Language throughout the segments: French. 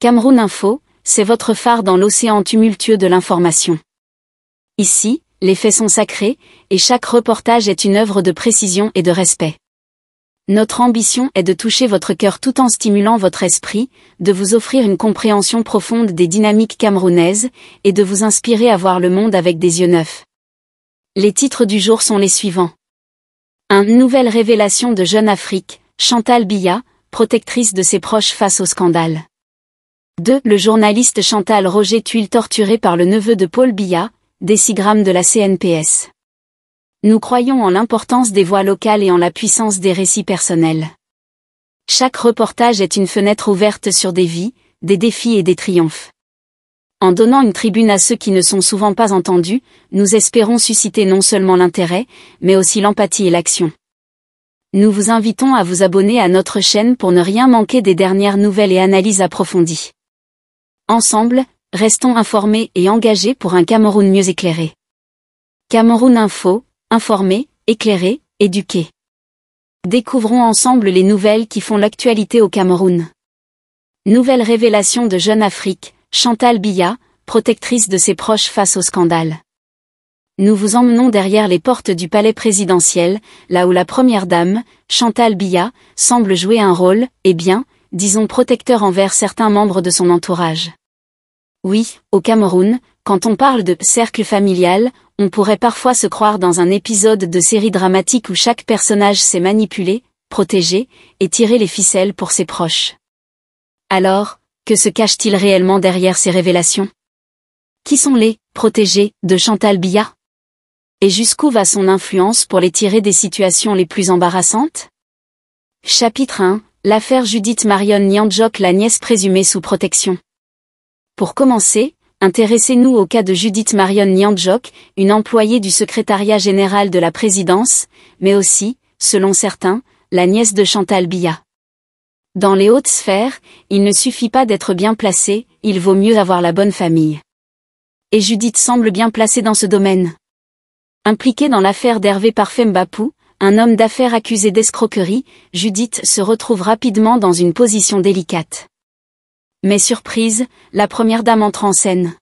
Cameroun Info, c'est votre phare dans l'océan tumultueux de l'information. Ici, les faits sont sacrés, et chaque reportage est une œuvre de précision et de respect. Notre ambition est de toucher votre cœur tout en stimulant votre esprit, de vous offrir une compréhension profonde des dynamiques camerounaises, et de vous inspirer à voir le monde avec des yeux neufs. Les titres du jour sont les suivants. Un Nouvelle révélation de Jeune Afrique, Chantal Biya, protectrice de ses proches face au scandale. 2. Le journaliste Chantal Roger Tuile torturé par le neveu de Paul Biya, décigramme de la CNPS. Nous croyons en l'importance des voix locales et en la puissance des récits personnels. Chaque reportage est une fenêtre ouverte sur des vies, des défis et des triomphes. En donnant une tribune à ceux qui ne sont souvent pas entendus, nous espérons susciter non seulement l'intérêt, mais aussi l'empathie et l'action. Nous vous invitons à vous abonner à notre chaîne pour ne rien manquer des dernières nouvelles et analyses approfondies. Ensemble, restons informés et engagés pour un Cameroun mieux éclairé. Cameroun Info, informé, éclairé, éduqué. Découvrons ensemble les nouvelles qui font l'actualité au Cameroun. Nouvelle révélation de Jeune Afrique, Chantal Biya, protectrice de ses proches face au scandale. Nous vous emmenons derrière les portes du palais présidentiel, là où la première dame, Chantal Biya, semble jouer un rôle, eh bien, disons protecteur envers certains membres de son entourage. Oui, au Cameroun, quand on parle de cercle familial, on pourrait parfois se croire dans un épisode de série dramatique où chaque personnage s'est manipulé, protégé, et tiré les ficelles pour ses proches. Alors, que se cache-t-il réellement derrière ces révélations Qui sont les protégés de Chantal Biya Et jusqu'où va son influence pour les tirer des situations les plus embarrassantes Chapitre 1 L'affaire Judith Marion Nianjok, la nièce présumée sous protection. Pour commencer, intéressez-nous au cas de Judith Marion Nianjok, une employée du secrétariat général de la présidence, mais aussi, selon certains, la nièce de Chantal Bia. Dans les hautes sphères, il ne suffit pas d'être bien placé, il vaut mieux avoir la bonne famille. Et Judith semble bien placée dans ce domaine. Impliquée dans l'affaire d'Hervé Parfait Bapou, un homme d'affaires accusé d'escroquerie, Judith se retrouve rapidement dans une position délicate. Mais surprise, la première dame entre en scène.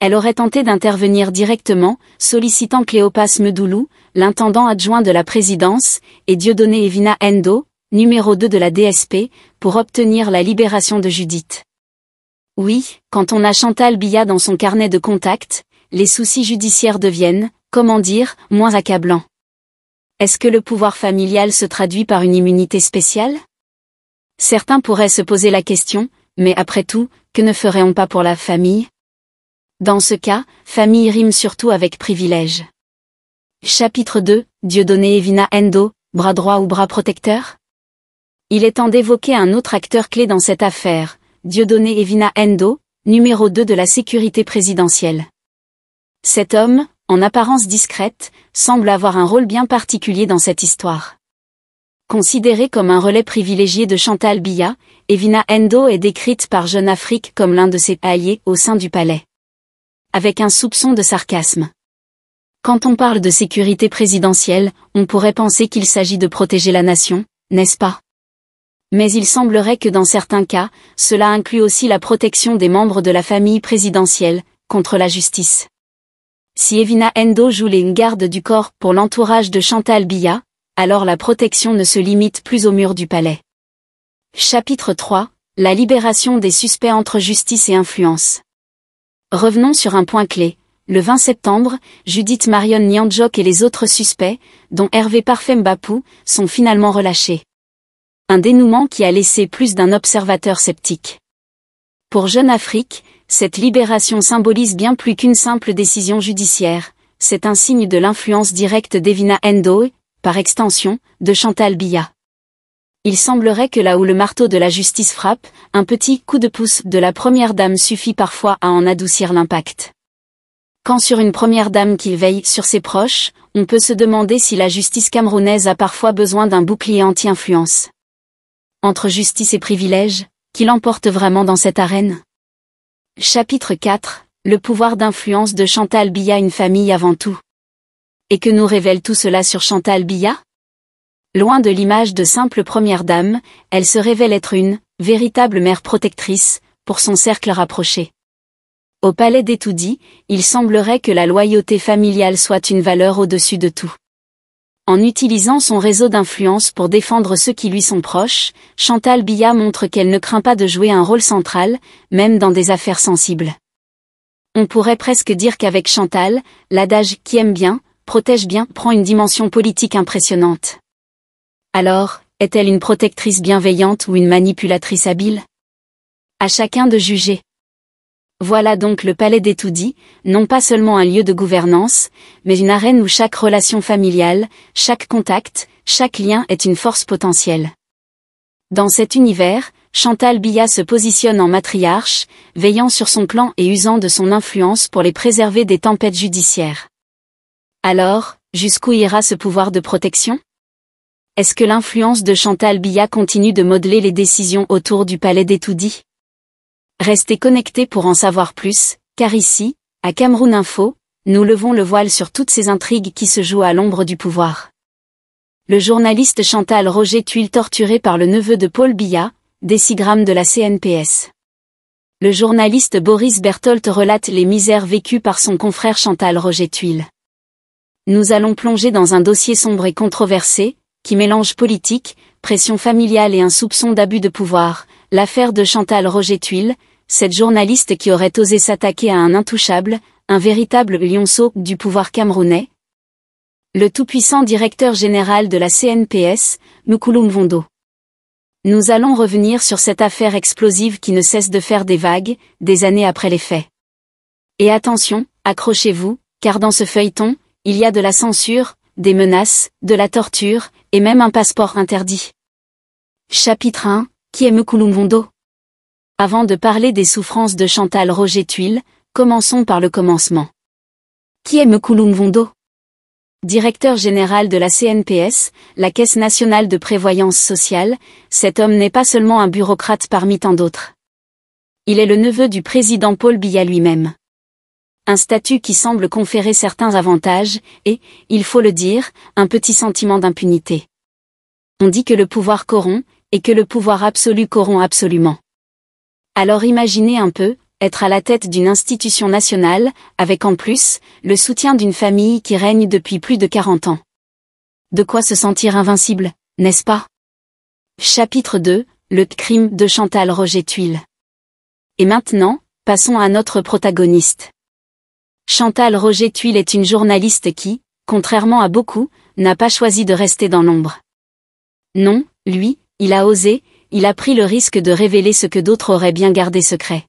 Elle aurait tenté d'intervenir directement, sollicitant Cléopas Medoulou, l'intendant adjoint de la présidence, et Dieudonné Evina Endo, numéro 2 de la DSP, pour obtenir la libération de Judith. Oui, quand on a Chantal Billa dans son carnet de contact, les soucis judiciaires deviennent, comment dire, moins accablants. Est-ce que le pouvoir familial se traduit par une immunité spéciale Certains pourraient se poser la question, mais après tout, que ne ferait-on pas pour la famille Dans ce cas, famille rime surtout avec privilège. Chapitre 2, Dieudonné Evina Endo, bras droit ou bras protecteur Il est temps d'évoquer un autre acteur clé dans cette affaire, Dieudonné Evina Endo, numéro 2 de la sécurité présidentielle. Cet homme, en apparence discrète, semble avoir un rôle bien particulier dans cette histoire. Considérée comme un relais privilégié de Chantal Biya, Evina Endo est décrite par Jeune Afrique comme l'un de ses alliés au sein du palais. Avec un soupçon de sarcasme. Quand on parle de sécurité présidentielle, on pourrait penser qu'il s'agit de protéger la nation, n'est-ce pas Mais il semblerait que dans certains cas, cela inclut aussi la protection des membres de la famille présidentielle, contre la justice. Si Evina Endo joue les garde du corps pour l'entourage de Chantal Biya, alors la protection ne se limite plus aux murs du palais. Chapitre 3 La libération des suspects entre justice et influence. Revenons sur un point clé. Le 20 septembre, Judith Marion Nianjok et les autres suspects, dont Hervé Parfem Bapou, sont finalement relâchés. Un dénouement qui a laissé plus d'un observateur sceptique. Pour Jeune Afrique, cette libération symbolise bien plus qu'une simple décision judiciaire, c'est un signe de l'influence directe d'Evina Endo par extension, de Chantal Biya. Il semblerait que là où le marteau de la justice frappe, un petit coup de pouce de la première dame suffit parfois à en adoucir l'impact. Quand sur une première dame qu'il veille sur ses proches, on peut se demander si la justice camerounaise a parfois besoin d'un bouclier anti-influence. Entre justice et privilège, qui l'emporte vraiment dans cette arène Chapitre 4 Le pouvoir d'influence de Chantal Biya, Une famille avant tout et que nous révèle tout cela sur Chantal Biya Loin de l'image de simple première dame, elle se révèle être une véritable mère protectrice pour son cercle rapproché. Au palais d'Étoudi, il semblerait que la loyauté familiale soit une valeur au-dessus de tout. En utilisant son réseau d'influence pour défendre ceux qui lui sont proches, Chantal Biya montre qu'elle ne craint pas de jouer un rôle central, même dans des affaires sensibles. On pourrait presque dire qu'avec Chantal, l'adage qui aime bien, protège bien prend une dimension politique impressionnante. Alors, est-elle une protectrice bienveillante ou une manipulatrice habile À chacun de juger. Voilà donc le palais des Toudis, non pas seulement un lieu de gouvernance, mais une arène où chaque relation familiale, chaque contact, chaque lien est une force potentielle. Dans cet univers, Chantal Billa se positionne en matriarche, veillant sur son clan et usant de son influence pour les préserver des tempêtes judiciaires. Alors, jusqu'où ira ce pouvoir de protection Est-ce que l'influence de Chantal Biya continue de modeler les décisions autour du palais des Toudis Restez connectés pour en savoir plus, car ici, à Cameroun Info, nous levons le voile sur toutes ces intrigues qui se jouent à l'ombre du pouvoir. Le journaliste Chantal Roger Tuile torturé par le neveu de Paul Biya, décigramme de la CNPS. Le journaliste Boris Bertolt relate les misères vécues par son confrère Chantal Roger Tuile. Nous allons plonger dans un dossier sombre et controversé, qui mélange politique, pression familiale et un soupçon d'abus de pouvoir, l'affaire de Chantal Roger Tuile, cette journaliste qui aurait osé s'attaquer à un intouchable, un véritable lionceau du pouvoir camerounais. Le tout-puissant directeur général de la CNPS, Mukulum Vondo. Nous allons revenir sur cette affaire explosive qui ne cesse de faire des vagues, des années après les faits. Et attention, accrochez-vous, car dans ce feuilleton, il y a de la censure, des menaces, de la torture, et même un passeport interdit. Chapitre 1 Qui est Mekulumvondo Avant de parler des souffrances de Chantal Roger Tuile, commençons par le commencement. Qui est Mekulumvondo Directeur général de la CNPS, la Caisse nationale de prévoyance sociale, cet homme n'est pas seulement un bureaucrate parmi tant d'autres. Il est le neveu du président Paul Biya lui-même un statut qui semble conférer certains avantages, et, il faut le dire, un petit sentiment d'impunité. On dit que le pouvoir corrompt, et que le pouvoir absolu corrompt absolument. Alors imaginez un peu, être à la tête d'une institution nationale, avec en plus, le soutien d'une famille qui règne depuis plus de 40 ans. De quoi se sentir invincible, n'est-ce pas Chapitre 2, le crime de Chantal Roger Tuile. Et maintenant, passons à notre protagoniste. Chantal Roger Tuile est une journaliste qui, contrairement à beaucoup, n'a pas choisi de rester dans l'ombre. Non, lui, il a osé, il a pris le risque de révéler ce que d'autres auraient bien gardé secret.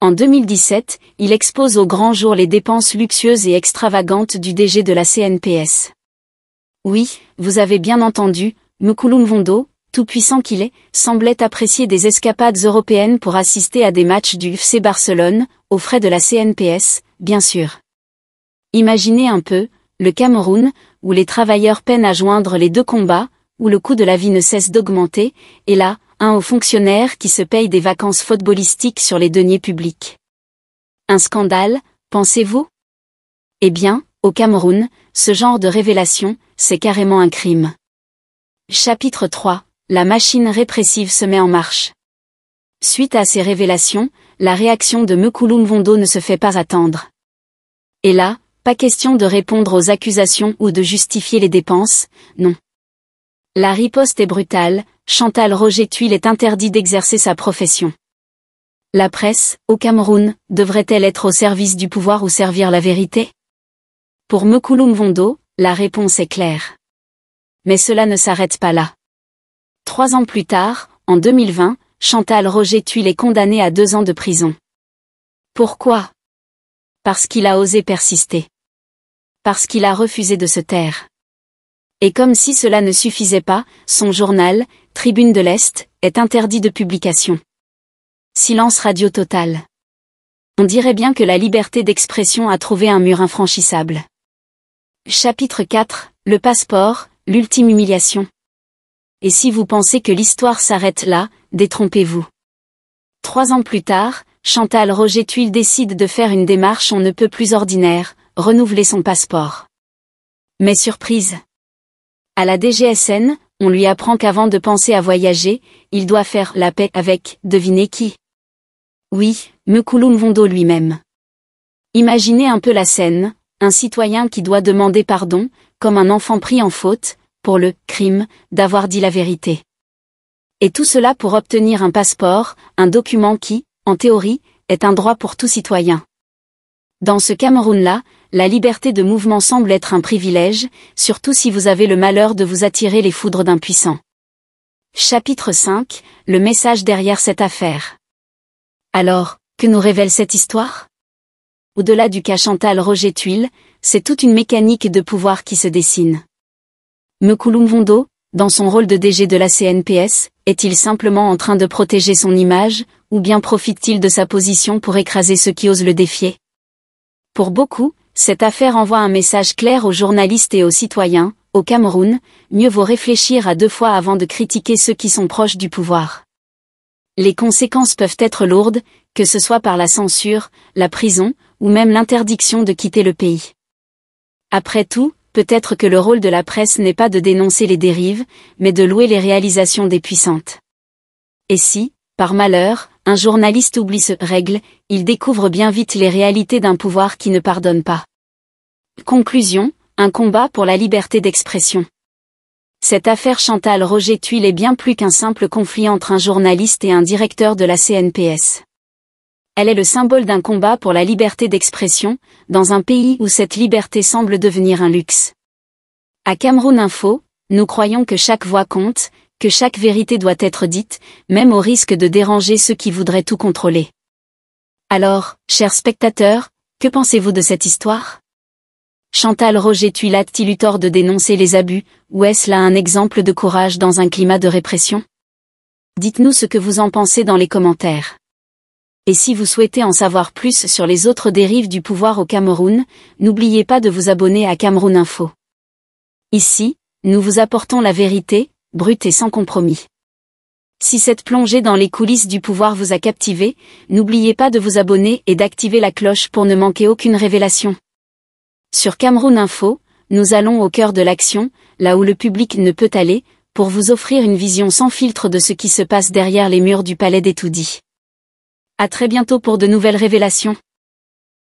En 2017, il expose au grand jour les dépenses luxueuses et extravagantes du DG de la CNPS. Oui, vous avez bien entendu, Mukulum Vondo, tout puissant qu'il est, semblait apprécier des escapades européennes pour assister à des matchs du FC Barcelone, aux frais de la CNPS, bien sûr. Imaginez un peu, le Cameroun, où les travailleurs peinent à joindre les deux combats, où le coût de la vie ne cesse d'augmenter, et là, un haut fonctionnaire qui se paye des vacances footballistiques sur les deniers publics. Un scandale, pensez-vous Eh bien, au Cameroun, ce genre de révélation, c'est carrément un crime. Chapitre 3. La machine répressive se met en marche. Suite à ces révélations, la réaction de Mekouloum Vondo ne se fait pas attendre. Et là, pas question de répondre aux accusations ou de justifier les dépenses, non. La riposte est brutale, Chantal Roger Tuile est interdit d'exercer sa profession. La presse, au Cameroun, devrait-elle être au service du pouvoir ou servir la vérité Pour Mekouloum Vondo, la réponse est claire. Mais cela ne s'arrête pas là. Trois ans plus tard, en 2020, Chantal Roger Tuil est condamné à deux ans de prison. Pourquoi Parce qu'il a osé persister. Parce qu'il a refusé de se taire. Et comme si cela ne suffisait pas, son journal, Tribune de l'Est, est interdit de publication. Silence radio total. On dirait bien que la liberté d'expression a trouvé un mur infranchissable. Chapitre 4, le passeport, l'ultime humiliation et si vous pensez que l'histoire s'arrête là, détrompez-vous. Trois ans plus tard, Chantal Roger Tuile décide de faire une démarche on ne peut plus ordinaire, renouveler son passeport. Mais surprise À la DGSN, on lui apprend qu'avant de penser à voyager, il doit faire la paix avec, devinez qui Oui, Mekouloum Vondo lui-même. Imaginez un peu la scène, un citoyen qui doit demander pardon, comme un enfant pris en faute, pour le crime d'avoir dit la vérité. Et tout cela pour obtenir un passeport, un document qui, en théorie, est un droit pour tout citoyen. Dans ce Cameroun-là, la liberté de mouvement semble être un privilège, surtout si vous avez le malheur de vous attirer les foudres d'un puissant. Chapitre 5 Le message derrière cette affaire. Alors, que nous révèle cette histoire Au-delà du cas Chantal Roger Tuile, c'est toute une mécanique de pouvoir qui se dessine. Mekulum Vondo, dans son rôle de DG de la CNPS, est-il simplement en train de protéger son image, ou bien profite-t-il de sa position pour écraser ceux qui osent le défier Pour beaucoup, cette affaire envoie un message clair aux journalistes et aux citoyens, au Cameroun, mieux vaut réfléchir à deux fois avant de critiquer ceux qui sont proches du pouvoir. Les conséquences peuvent être lourdes, que ce soit par la censure, la prison, ou même l'interdiction de quitter le pays. Après tout, peut-être que le rôle de la presse n'est pas de dénoncer les dérives, mais de louer les réalisations des puissantes. Et si, par malheur, un journaliste oublie ce règle, il découvre bien vite les réalités d'un pouvoir qui ne pardonne pas. Conclusion, un combat pour la liberté d'expression. Cette affaire Chantal Roger Tuile est bien plus qu'un simple conflit entre un journaliste et un directeur de la CNPS elle est le symbole d'un combat pour la liberté d'expression, dans un pays où cette liberté semble devenir un luxe. À Cameroun Info, nous croyons que chaque voix compte, que chaque vérité doit être dite, même au risque de déranger ceux qui voudraient tout contrôler. Alors, chers spectateurs, que pensez-vous de cette histoire Chantal Roger tuilat-il eu tort de dénoncer les abus, ou est-ce là un exemple de courage dans un climat de répression Dites-nous ce que vous en pensez dans les commentaires. Et si vous souhaitez en savoir plus sur les autres dérives du pouvoir au Cameroun, n'oubliez pas de vous abonner à Cameroun Info. Ici, nous vous apportons la vérité, brute et sans compromis. Si cette plongée dans les coulisses du pouvoir vous a captivé, n'oubliez pas de vous abonner et d'activer la cloche pour ne manquer aucune révélation. Sur Cameroun Info, nous allons au cœur de l'action, là où le public ne peut aller, pour vous offrir une vision sans filtre de ce qui se passe derrière les murs du palais Toudis. À très bientôt pour de nouvelles révélations.